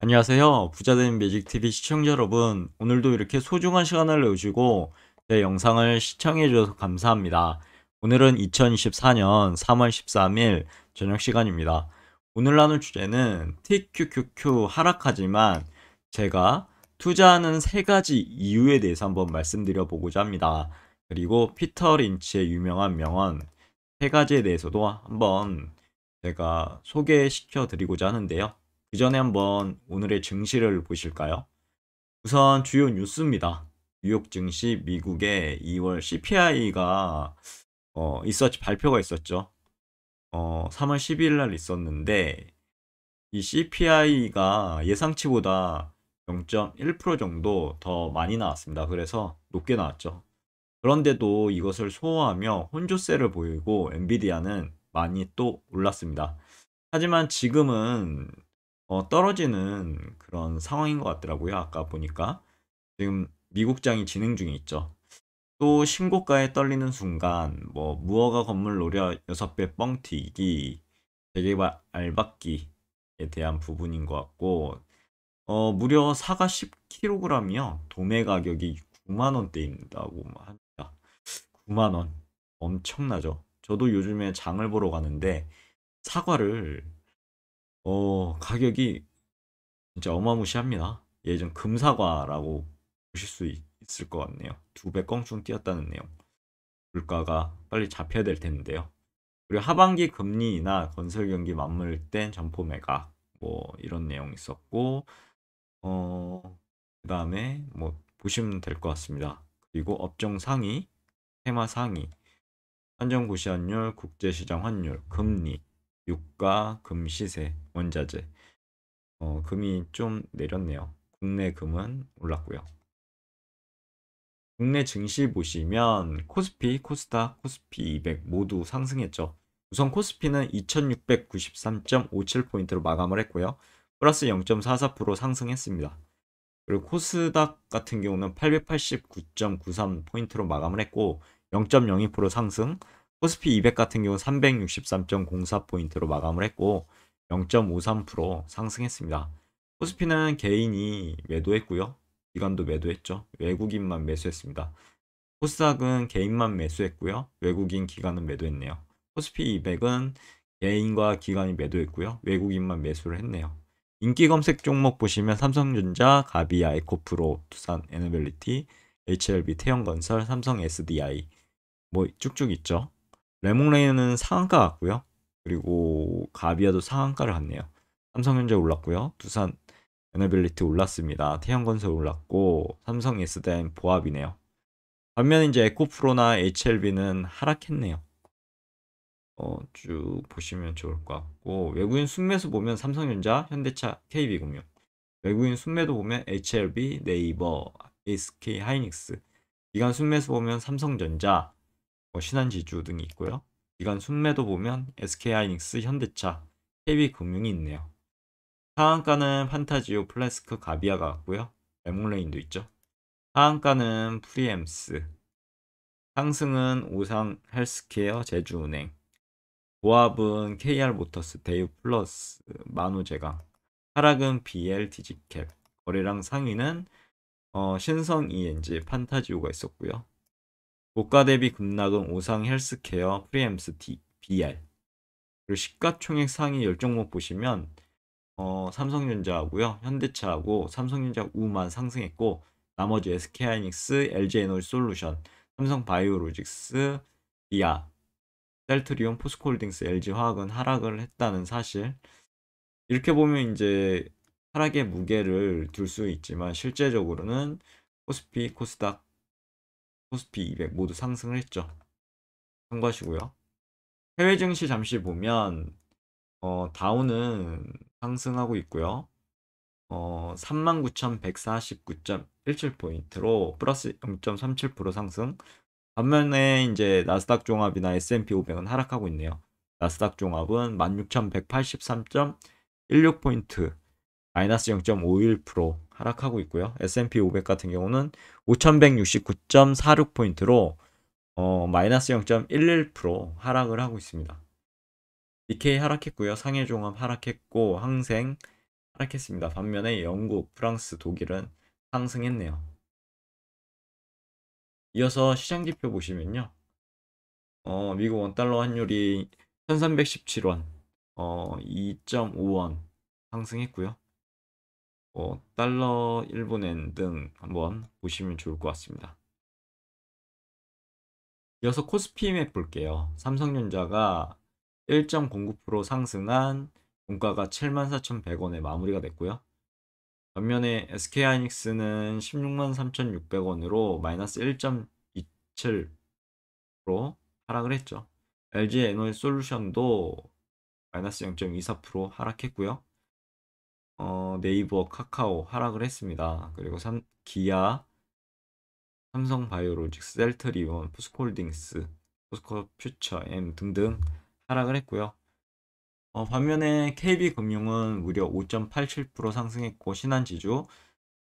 안녕하세요. 부자된 매직TV 시청자 여러분. 오늘도 이렇게 소중한 시간을 내주시고 제 영상을 시청해주셔서 감사합니다. 오늘은 2024년 3월 13일 저녁 시간입니다. 오늘 나눌 주제는 TQQQ 하락하지만 제가 투자하는 세 가지 이유에 대해서 한번 말씀드려 보고자 합니다. 그리고 피터 린치의 유명한 명언 세 가지에 대해서도 한번 제가 소개시켜 드리고자 하는데요. 그 전에 한번 오늘의 증시를 보실까요? 우선 주요 뉴스입니다. 뉴욕 증시 미국의 2월 CPI가 어, 있었지 발표가 있었죠. 어, 3월 12일 날 있었는데 이 CPI가 예상치보다 0.1% 정도 더 많이 나왔습니다. 그래서 높게 나왔죠. 그런데도 이것을 소화하며 혼조세를 보이고 엔비디아는 많이 또 올랐습니다. 하지만 지금은 어, 떨어지는 그런 상황인 것 같더라고요. 아까 보니까 지금 미국장이 진행 중에 있죠. 또 신고가에 떨리는 순간 뭐 무허가 건물 노려 6배 뻥튀기 재개발 알박기에 대한 부분인 것 같고 어 무려 사가 10kg이요 도매 가격이 9만 원대입니다 5 뭐 합니다 9만 원 엄청나죠 저도 요즘에 장을 보러 가는데 사과를 어, 가격이 진짜 어마무시합니다. 예전 금사과라고 보실 수 있, 을것 같네요. 두 배 껑충 뛰었다는 내용. 물가가 빨리 잡혀야 될 텐데요. 그리고 하반기 금리나 건설 경기 맞물땐 점포 매각 뭐 이런 내용 있었고 어 그다음에 뭐 보시면 될 것 같습니다. 그리고 업종 상위, 테마 상위, 한정 고시 환율, 국제 시장 환율, 금리 유가, 금 시세, 원자재. 어, 금이 좀 내렸네요. 국내 금은 올랐고요. 국내 증시 보시면 코스피, 코스닥, 코스피 200 모두 상승했죠. 우선 코스피는 2693.57포인트로 마감을 했고요. 플러스 0.44% 상승했습니다. 그리고 코스닥 같은 경우는 889.93포인트로 마감을 했고 0.02% 상승, 코스피 200 같은 경우 363.04포인트로 마감을 했고 0.53% 상승했습니다. 코스피는 개인이 매도했고요. 기관도 매도했죠. 외국인만 매수했습니다. 코스닥은 개인만 매수했고요. 외국인 기관은 매도했네요. 코스피 200은 개인과 기관이 매도했고요. 외국인만 매수를 했네요. 인기 검색 종목 보시면 삼성전자, 가비아, 에코프로, 두산, 에너빌리티, HLB, 태형건설, 삼성 SDI 뭐 쭉쭉 있죠. 레몽레이는 상한가 갔고요. 그리고 가비아도 상한가를 갔네요. 삼성전자 올랐고요. 두산 에너빌리티 올랐습니다. 태양건설 올랐고 삼성 S다인 보합이네요. 반면 이제 에코프로나 HLB는 하락했네요. 어, 쭉 보시면 좋을 것 같고 외국인 순매수 보면 삼성전자, 현대차, KB금융 외국인 순매도 보면 HLB, 네이버, SK 하이닉스 기간 순매수 보면 삼성전자, 뭐 신한지주 등이 있고요. 기간 순매도 보면 SK하이닉스, 현대차, KB금융이 있네요. 상한가는 판타지오, 플래스크, 가비아가 같고요. 레몬레인도 있죠. 하한가는 프리엠스, 상승은 우상 헬스케어 제주은행, 보합은 KR모터스, 데이플러스 만호제강, 하락은 BL 디지캡, 거래량 상위는 어, 신성 ENG, 판타지오가 있었고요. 고가 대비 급락은 오상 헬스케어 프리엠스 D, BR 그리고 시가총액 상위 열 종목 보시면 어, 삼성전자하고요 현대차하고 삼성전자 우만 상승했고 나머지 SK하이닉스, LG에너지솔루션, 삼성바이오로직스, 비아 셀트리온, 포스코홀딩스, LG화학은 하락을 했다는 사실 이렇게 보면 이제 하락의 무게를 둘 수 있지만 실제적으로는 코스피, 코스닥 코스피 200 모두 상승했죠. 을참고하시고요 해외 증시 잠시 보면 어, 다운은 상승하고 있고요. 어, 39,149.17포인트로 플러스 0.37% 상승. 반면에 이제 나스닥 종합이나 S&P 500은 하락하고 있네요. 나스닥 종합은 16,183.16포인트 마이너스 0.51% 하락하고 있고요. S&P 500 같은 경우는 5169.46포인트로 어, 마이너스 0.11% 하락을 하고 있습니다. 니케이 하락했고요. 상해 종합 하락했고 항생 하락했습니다. 반면에 영국, 프랑스, 독일은 상승했네요. 이어서 시장 지표 보시면요. 어, 미국 원달러 환율이 1317원, 어, 2.5원 상승했고요. 뭐 달러, 일본엔 등 한번 보시면 좋을 것 같습니다. 이어서 코스피 맵 볼게요. 삼성전자가 1.09% 상승한 종가가 74,100원에 마무리가 됐고요. 반면에 SK하이닉스는 163,600원으로 마이너스 1.27% 하락을 했죠. LG 에너지 솔루션도 마이너스 0.24% 하락했고요. 어, 네이버, 카카오 하락을 했습니다. 그리고 삼, 기아, 삼성바이오로직스, 셀트리온, 포스코홀딩스, 포스코퓨처엠 등등 하락을 했고요. 어, 반면에 KB금융은 무려 5.87% 상승했고 신한지주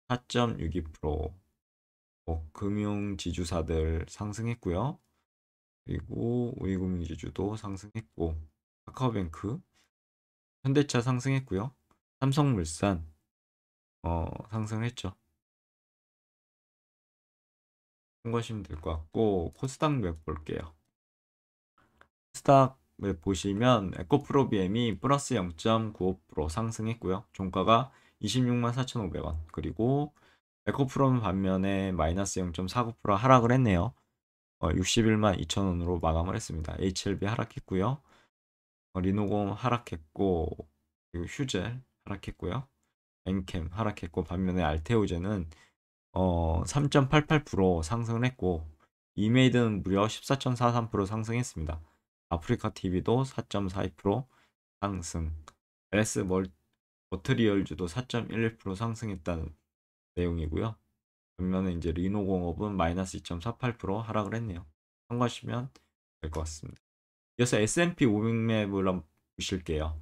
4.62% 어, 뭐 금융지주사들 상승했고요. 그리고 우리금융지주도 상승했고 카카오뱅크, 현대차 상승했고요. 삼성물산 어, 상승했죠. 참고하시면 될 것 같고 코스닥 맵 볼게요. 코스닥을 보시면 에코프로비엠이 플러스 0.95% 상승했고요. 종가가 26만 4,500원 그리고 에코프롬 반면에 마이너스 0.49% 하락을 했네요. 어, 61만 2천원으로 마감을 했습니다. HLB 하락했고요. 어, 리노공 하락했고 그리고 휴젤 하락했고요. 엔캠 하락했고 반면에 알테오제는 어, 3.88% 상승을 했고 이메이드는 무려 14.43% 상승했습니다. 아프리카 TV도 4.42% 상승, LS 머트리얼즈도 4.11% 상승했다는 내용이고요. 반면에 이제 리노공업은 마이너스 2.48% 하락을 했네요. 참고하시면 될 것 같습니다. 이어서 S&P 500맵을 한번 보실게요.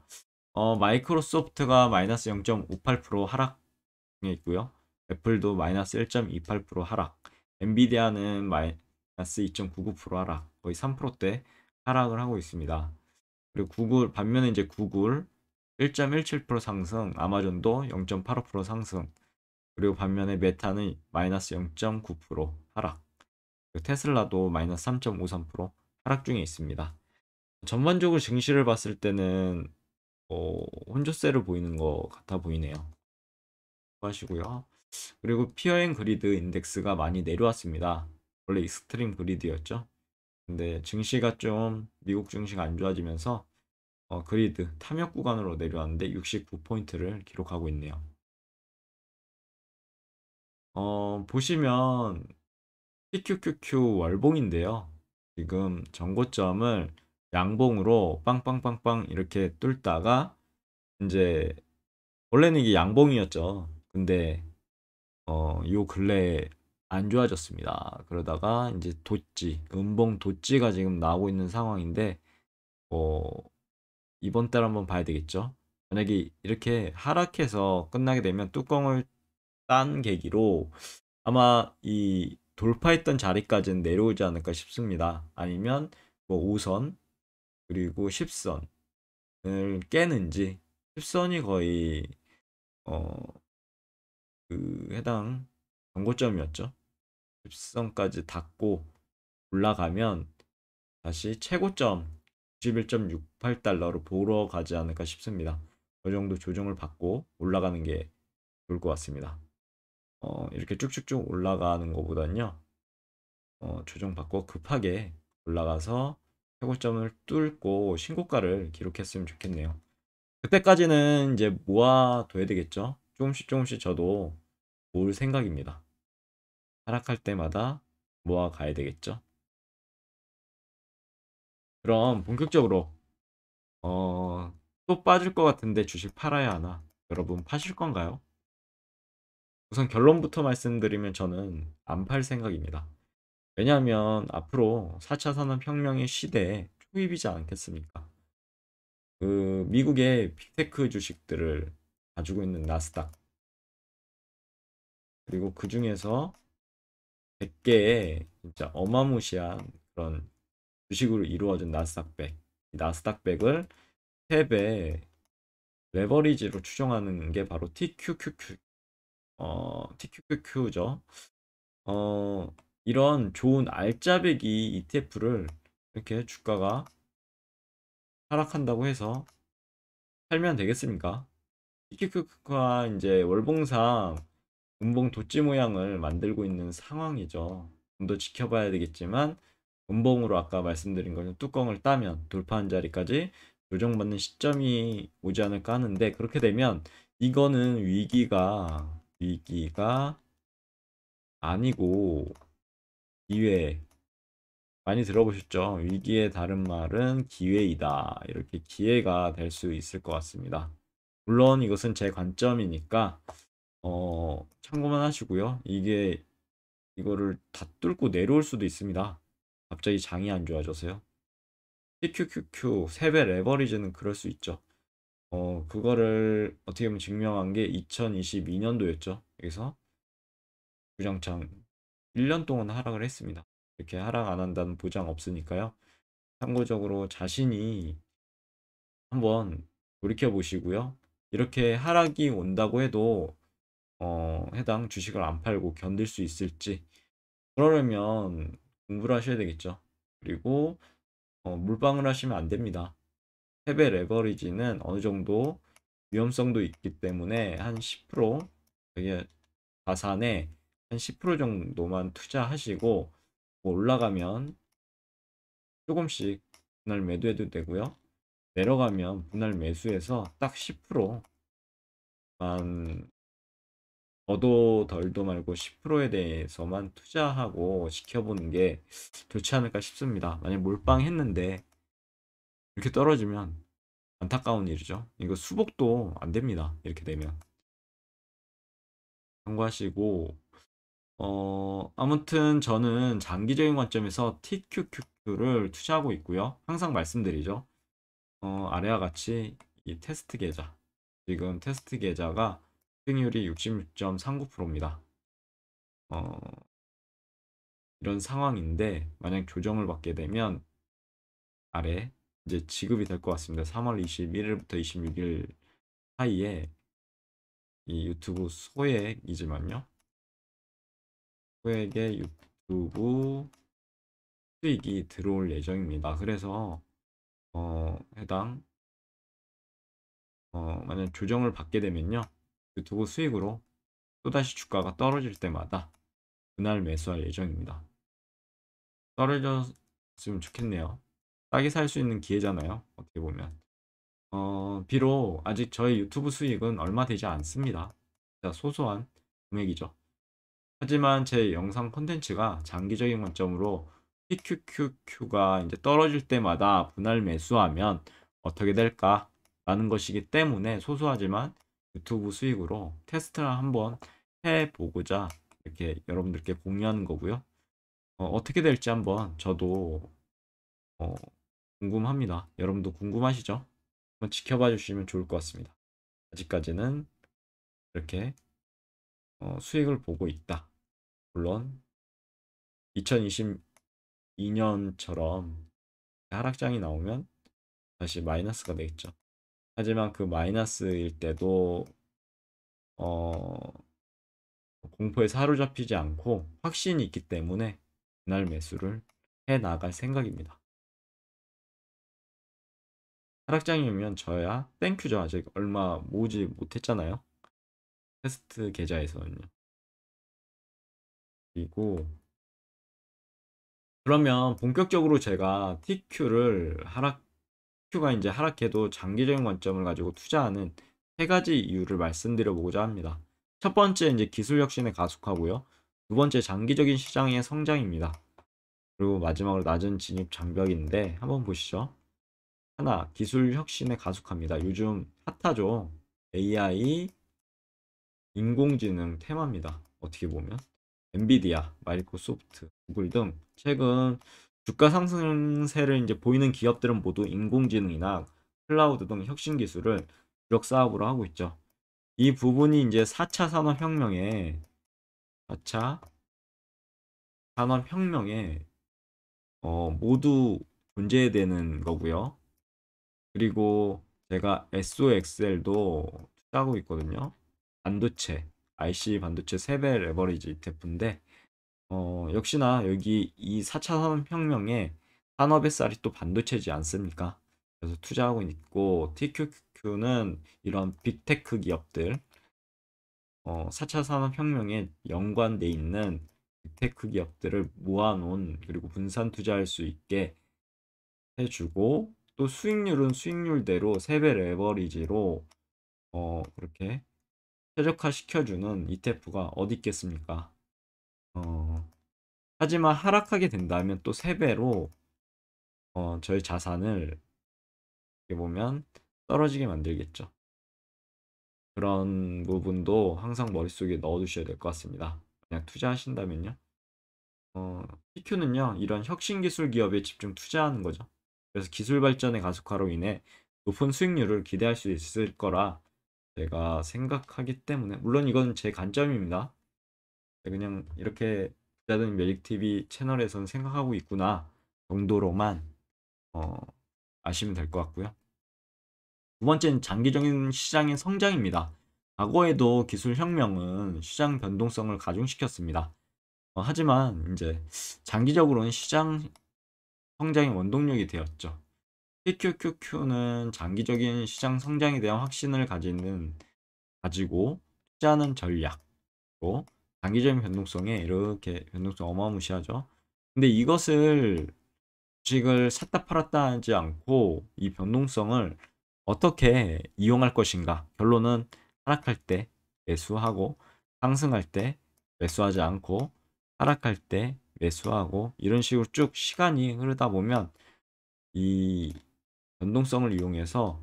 어, 마이크로소프트가 마이너스 0.58% 하락에 있고요. 애플도 마이너스 1.28% 하락, 엔비디아는 마이너스 2.99% 하락, 거의 3%대 하락을 하고 있습니다. 그리고 구글 반면에 이제 구글 1.17% 상승, 아마존도 0.85% 상승, 그리고 반면에 메타는 마이너스 0.9% 하락, 테슬라도 마이너스 3.53% 하락 중에 있습니다. 전반적으로 증시를 봤을 때는 어, 혼조세를 보이는 것 같아 보이네요. 하시고요. 그리고 피어앤 그리드 인덱스가 많이 내려왔습니다. 원래 익스트림 그리드였죠. 근데 증시가 좀 미국 증시가 안 좋아지면서 어, 그리드 탐욕 구간으로 내려왔는데 69포인트를 기록하고 있네요. 어, 보시면 PQQQ 월봉인데요. 지금 전고점을 양봉으로 빵빵빵빵 이렇게 뚫다가 이제 원래는 이게 양봉이었죠. 근데 어, 요 근래 에안 좋아졌습니다. 그러다가 이제 도찌, 음봉 도찌가 지금 나오고 있는 상황인데 어, 이번 달 한번 봐야 되겠죠. 만약에 이렇게 하락해서 끝나게 되면 뚜껑을 딴 계기로 아마 이 돌파했던 자리까지는 내려오지 않을까 싶습니다. 아니면 뭐 5선 그리고 10선을 깨는지 10선이 거의 어 그 해당 경고점이었죠. 10선까지 닿고 올라가면 다시 최고점 91.68달러로 보러 가지 않을까 싶습니다. 그 정도 조정을 받고 올라가는 게 좋을 것 같습니다. 어, 이렇게 쭉쭉쭉 올라가는 것보다는요. 어, 조정받고 급하게 올라가서 최고점을 뚫고 신고가를 기록했으면 좋겠네요. 그때까지는 이제 모아둬야 되겠죠. 조금씩 조금씩 저도 모을 생각입니다. 하락할 때마다 모아가야 되겠죠. 그럼 본격적으로 어, 또 빠질 것 같은데 주식 팔아야 하나? 여러분 파실 건가요? 우선 결론부터 말씀드리면 저는 안 팔 생각입니다. 왜냐하면 앞으로 4차 산업혁명의 시대에 초입이지 않겠습니까? 그 미국의 빅테크 주식들을 가지고 있는 나스닥 그리고 그 중에서 100개의 진짜 어마무시한 그런 주식으로 이루어진 나스닥백 나스닥백을 3배 레버리지로 추정하는 게 바로 TQQQ 어, TQQQ죠 어, 이런 좋은 알짜배기 ETF를 이렇게 주가가 하락한다고 해서 팔면 되겠습니까? 히키크크와 이제 월봉상 운봉 도찌 모양을 만들고 있는 상황이죠. 좀 더 지켜봐야 되겠지만 운봉으로 아까 말씀드린 것은 뚜껑을 따면 돌파한 자리까지 조정받는 시점이 오지 않을까 하는데 그렇게 되면 이거는 위기가 위기가 아니고 기회 많이 들어보셨죠? 위기의 다른 말은 기회이다. 이렇게 기회가 될 수 있을 것 같습니다. 물론 이것은 제 관점이니까 어, 참고만 하시고요. 이게 이거를 다 뚫고 내려올 수도 있습니다. 갑자기 장이 안 좋아져서요. CQQQ 세배 레버리지는 그럴 수 있죠. 어, 그거를 어떻게 보면 증명한 게 2022년도였죠. 그래서 주장창 1년 동안 하락을 했습니다. 이렇게 하락 안 한다는 보장 없으니까요. 참고적으로 자신이 한번 돌이켜 보시고요. 이렇게 하락이 온다고 해도 어, 해당 주식을 안 팔고 견딜 수 있을지 그러려면 공부를 하셔야 되겠죠. 그리고 어, 물방울 하시면 안 됩니다. 패배 레버리지는 어느 정도 위험성도 있기 때문에 한 10% 자기 자산의 한10% 정도만 투자하시고 뭐 올라가면 조금씩 분할 매도해도 되고요. 내려가면 분할 매수해서 딱 10%만 더도 덜도 말고 10%에 대해서만 투자하고 지켜보는 게 좋지 않을까 싶습니다. 만약 몰빵했는데 이렇게 떨어지면 안타까운 일이죠. 이거 수복도 안 됩니다. 이렇게 되면. 참고하시고 어, 아무튼 저는 장기적인 관점에서 TQQQ를 투자하고 있고요. 항상 말씀드리죠. 어, 아래와 같이 이 테스트 계좌. 지금 테스트 계좌가 승률이 66.39%입니다. 어, 이런 상황인데 만약 조정을 받게 되면 아래 이제 지급이 될 것 같습니다. 3월 21일부터 26일 사이에 이 유튜브 소액이지만요. 후에게 유튜브 수익이 들어올 예정입니다. 그래서 어, 해당 어, 만약 조정을 받게 되면요. 유튜브 수익으로 또다시 주가가 떨어질 때마다 그날 매수할 예정입니다. 떨어졌으면 좋겠네요. 싸게 살 수 있는 기회잖아요. 어떻게 보면. 어, 비록 아직 저희 유튜브 수익은 얼마 되지 않습니다. 소소한 금액이죠. 하지만 제 영상 콘텐츠가 장기적인 관점으로 PQQQ가 이제 떨어질 때마다 분할 매수하면 어떻게 될까? 라는 것이기 때문에 소소하지만 유튜브 수익으로 테스트를 한번 해보고자 이렇게 여러분들께 공유하는 거고요. 어, 떻게 될지 한번 저도 어, 궁금합니다. 여러분도 궁금하시죠? 한번 지켜봐 주시면 좋을 것 같습니다. 아직까지는 이렇게 어, 수익을 보고 있다. 물론 2022년처럼 하락장이 나오면 다시 마이너스가 되겠죠. 하지만 그 마이너스일 때도 어 공포에 사로잡히지 않고 확신이 있기 때문에 그날 매수를 해 나갈 생각입니다. 하락장이면 저야 땡큐죠. 아직 얼마 모으지 못했잖아요. 테스트 계좌에서는요. 그리고 그러면 본격적으로 제가 TQ를 하락 TQ가 이제 하락해도 장기적인 관점을 가지고 투자하는 세 가지 이유를 말씀드려 보고자 합니다. 첫 번째 이제 기술 혁신에 가속하고요. 두 번째 장기적인 시장의 성장입니다. 그리고 마지막으로 낮은 진입 장벽인데 한번 보시죠. 하나 기술 혁신에 가속합니다. 요즘 핫하죠. AI 인공지능 테마입니다. 어떻게 보면 엔비디아, 마이크로소프트, 구글 등 최근 주가 상승세를 이제 보이는 기업들은 모두 인공지능이나 클라우드 등 혁신 기술을 주력 사업으로 하고 있죠. 이 부분이 이제 4차 산업혁명에 4차 산업혁명에 어, 모두 존재되는 거고요. 그리고 제가 SOXL도 투자하고 있거든요. 반도체, i c 반도체 3배 레버리지 ETF인데 어, 역시나 여기 이 4차 산업혁명에 산업 의쌀이또 반도체지 않습니까? 그래서 투자하고 있고 TQQ는 이런 빅테크 기업들 어, 4차 산업혁명에 연관돼 있는 빅테크 기업들을 모아놓은 그리고 분산 투자할 수 있게 해주고 또 수익률은 수익률대로 3배 레버리지로 어, 그렇게 최적화 시켜주는 ETF가 어디 있겠습니까? 어, 하지만 하락하게 된다면 또 3배로 어, 저희 자산을 이렇게 보면 떨어지게 만들겠죠. 그런 부분도 항상 머릿속에 넣어두셔야 될 것 같습니다. 그냥 투자하신다면요. 어, PQ는요, 이런 혁신 기술 기업에 집중 투자하는 거죠. 그래서 기술 발전의 가속화로 인해 높은 수익률을 기대할 수 있을 거라 제가 생각하기 때문에 물론 이건 제 관점입니다. 네, 그냥 이렇게 부자된 멜릭TV 채널에서는 생각하고 있구나 정도로만 어, 아시면 될 것 같고요. 두 번째는 장기적인 시장의 성장입니다. 과거에도 기술혁명은 시장 변동성을 가중시켰습니다. 어, 하지만 이제 장기적으로는 시장 성장의 원동력이 되었죠. QQQQ는 장기적인 시장 성장에 대한 확신을 가지는 가지고 투자하는 전략고 장기적인 변동성에 이렇게 변동성 어마무시하죠. 근데 이것을 주식을 샀다 팔았다 하지 않고 이 변동성을 어떻게 이용할 것인가 결론은 하락할 때 매수하고 상승할 때 매수하지 않고 하락할 때 매수하고 이런 식으로 쭉 시간이 흐르다 보면 이 변동성을 이용해서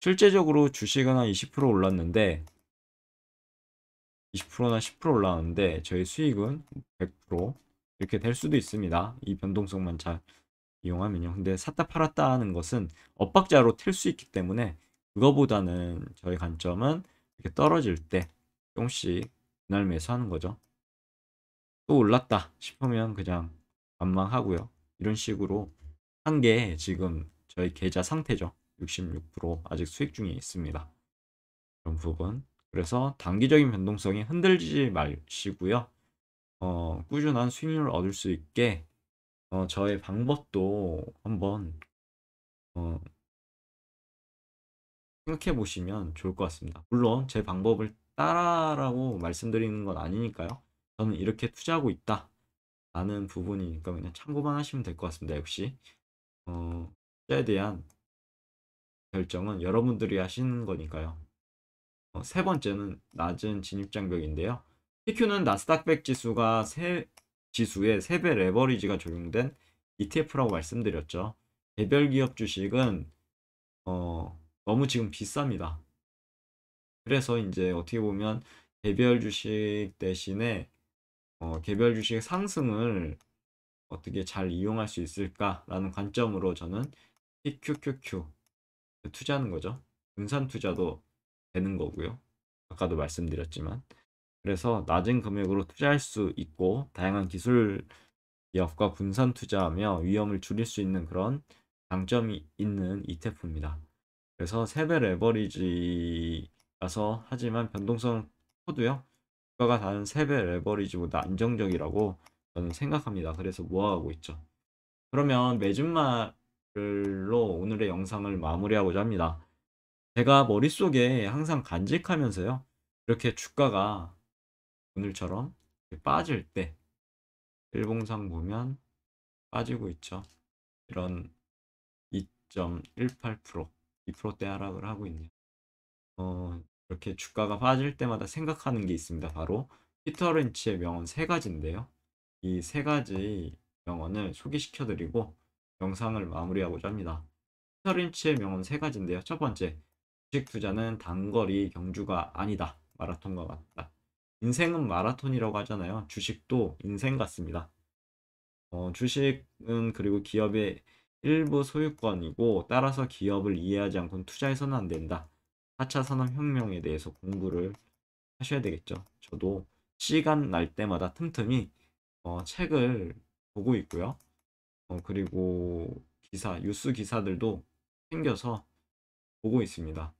실제적으로 주식은 한 20% 올랐는데 20%나 10%올라왔는데 저희 수익은 100% 이렇게 될 수도 있습니다. 이 변동성만 잘 이용하면요. 근데 샀다 팔았다 하는 것은 엇박자로 틀 수 있기 때문에 그거보다는 저희 관점은 이렇게 떨어질 때 조금씩 분할 매수하는 거죠. 또 올랐다 싶으면 그냥 관망하고요. 이런 식으로 한 개 지금 저희 계좌 상태죠. 66% 아직 수익 중에 있습니다. 그런 부분. 그래서 단기적인 변동성이 흔들리지 마시고요. 어, 꾸준한 수익률을 얻을 수 있게 어, 저의 방법도 한번 어, 생각해 보시면 좋을 것 같습니다. 물론 제 방법을 따라라고 말씀드리는 건 아니니까요. 저는 이렇게 투자하고 있다 라는 부분이니까 그냥 참고만 하시면 될 것 같습니다. 역시 어, 에 대한 결정은 여러분들이 하시는 거니까요. 어, 세 번째는 낮은 진입장벽인데요. PQ는 나스닥백 지수가 세, 지수의 3배 레버리지가 적용된 ETF라고 말씀드렸죠. 개별 기업 주식은 어, 너무 지금 비쌉니다. 그래서 이제 어떻게 보면 개별 주식 대신에 어, 개별 주식 상승을 어떻게 잘 이용할 수 있을까라는 관점으로 저는 PQQQ 투자하는 거죠. 분산 투자도 되는 거고요. 아까도 말씀드렸지만 그래서 낮은 금액으로 투자할 수 있고 다양한 기술 력과 분산 투자하며 위험을 줄일 수 있는 그런 장점이 있는 ETF입니다. 그래서 세배 레버리지라서 하지만 변동성 코드요. 주가가 다른 세배 레버리지보다 안정적이라고 저는 생각합니다. 그래서 모아가고 있죠. 그러면 매주말 글로 오늘의 영상을 마무리하고자 합니다. 제가 머릿속에 항상 간직하면서요. 이렇게 주가가 오늘처럼 빠질 때 일봉상 보면 빠지고 있죠. 이런 2.18% 2%대 하락을 하고 있네요. 어, 이렇게 주가가 빠질 때마다 생각하는 게 있습니다. 바로 피터 렌치의 명언 세 가지인데요. 이 세 가지 명언을 소개시켜 드리고 영상을 마무리하고자 합니다. 피터린치의 명언 세 가지인데요. 첫 번째, 주식 투자는 단거리 경주가 아니다. 마라톤과 같다. 인생은 마라톤이라고 하잖아요. 주식도 인생 같습니다. 어, 주식은 그리고 기업의 일부 소유권이고 따라서 기업을 이해하지 않고는 투자해서는 안 된다. 4차 산업혁명에 대해서 공부를 하셔야 되겠죠. 저도 시간 날 때마다 틈틈이 어, 책을 보고 있고요. 어, 그리고 기사, 뉴스 기사들도 챙겨서 보고 있습니다.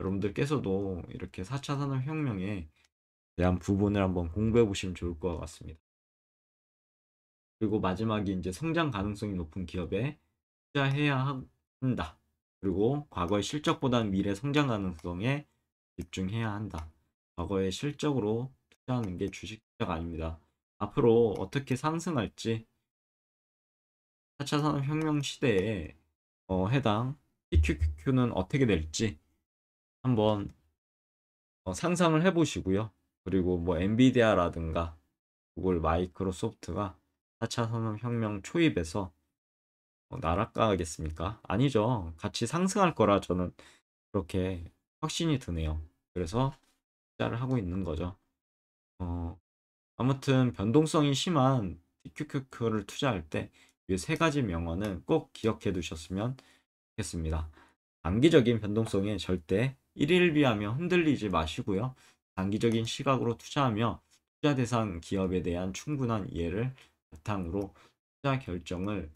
여러분들께서도 이렇게 4차 산업혁명에 대한 부분을 한번 공부해 보시면 좋을 것 같습니다. 그리고 마지막이 이제 성장 가능성이 높은 기업에 투자해야 한다. 그리고 과거의 실적보다는 미래 성장 가능성에 집중해야 한다. 과거의 실적으로 투자하는 게 주식 투자가 아닙니다. 앞으로 어떻게 상승할지 4차 산업혁명 시대에 어, 해당 PQQQ는 어떻게 될지 한번 어, 상상을 해보시고요. 그리고 뭐 엔비디아라든가 구글 마이크로소프트가 4차 산업혁명 초입에서 어, 나락가겠습니까? 아니죠. 같이 상승할 거라 저는 그렇게 확신이 드네요. 그래서 투자를 하고 있는 거죠. 어, 아무튼 변동성이 심한 PQQQ를 투자할 때 이세 가지 명언은 꼭 기억해 두셨으면 좋겠습니다. 단기적인 변동성에 절대 일일비하며 흔들리지 마시고요. 단기적인 시각으로 투자하며 투자 대상 기업에 대한 충분한 이해를 바탕으로 투자 결정을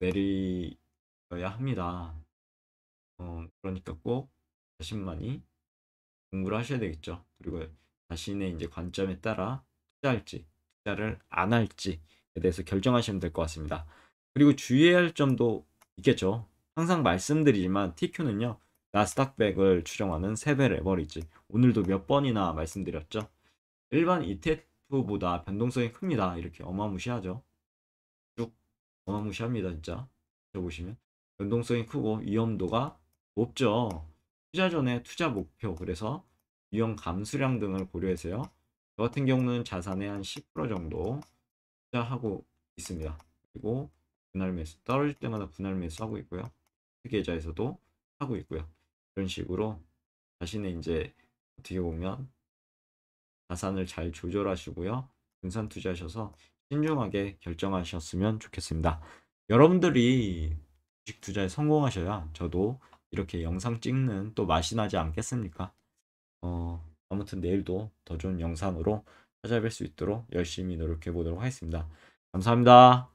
내려야 합니다. 어, 그러니까 꼭 자신만이 공부를 하셔야 되겠죠. 그리고 자신의 이제 관점에 따라 투자할지 투자를 안 할지에 대해서 결정하시면 될 것 같습니다. 그리고 주의해야 할 점도 있겠죠. 항상 말씀드리지만 TQ는요. 나스닥백을 추정하는 3배 레버리지 오늘도 몇 번이나 말씀드렸죠. 일반 ETF보다 변동성이 큽니다. 이렇게 어마무시하죠. 쭉 어마무시합니다. 진짜. 보시면 변동성이 크고 위험도가 높죠. 투자 전에 투자 목표 그래서 위험 감수량 등을 고려해서요. 저 같은 경우는 자산의 한 10% 정도 투자하고 있습니다. 그리고 분할 매수 떨어질 때마다 분할 매수하고 있고요. 회계자에서도 하고 있고요. 이런 식으로 자신의 이제 어떻게 보면 자산을 잘 조절하시고요. 분산 투자하셔서 신중하게 결정하셨으면 좋겠습니다. 여러분들이 주식 투자에 성공하셔야 저도 이렇게 영상 찍는 또 맛이 나지 않겠습니까? 어, 아무튼 내일도 더 좋은 영상으로 찾아뵐 수 있도록 열심히 노력해 보도록 하겠습니다. 감사합니다.